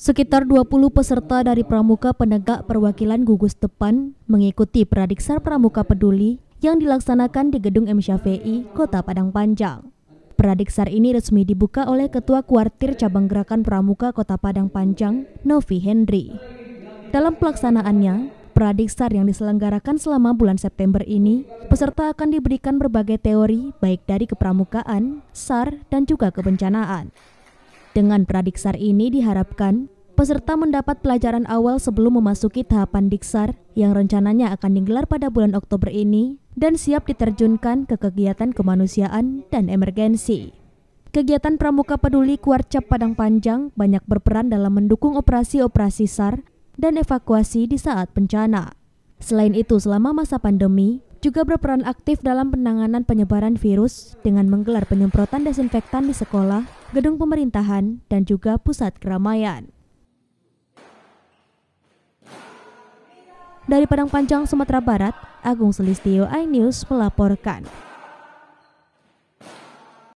Sekitar 20 peserta dari Pramuka Penegak Perwakilan Gugus Depan mengikuti Pradiksar Pramuka Peduli yang dilaksanakan di Gedung M. Syafi'i, Kota Padang Panjang. Pradiksar ini resmi dibuka oleh Ketua Kuartir Cabang Gerakan Pramuka Kota Padang Panjang, Novi Henry. Dalam pelaksanaannya, Pradiksar yang diselenggarakan selama bulan September ini, peserta akan diberikan berbagai teori baik dari kepramukaan, SAR, dan juga kebencanaan. Dengan Pradiksar ini diharapkan peserta mendapat pelajaran awal sebelum memasuki tahapan Diksar yang rencananya akan digelar pada bulan Oktober ini dan siap diterjunkan ke kegiatan kemanusiaan dan emergensi. Kegiatan Pramuka Peduli Kuarcap Padang Panjang banyak berperan dalam mendukung operasi-operasi SAR dan evakuasi di saat bencana. Selain itu, selama masa pandemi, juga berperan aktif dalam penanganan penyebaran virus dengan menggelar penyemprotan desinfektan di sekolah, gedung pemerintahan, dan juga pusat keramaian. Dari Padang Panjang, Sumatera Barat, Agung Selistio iNews melaporkan.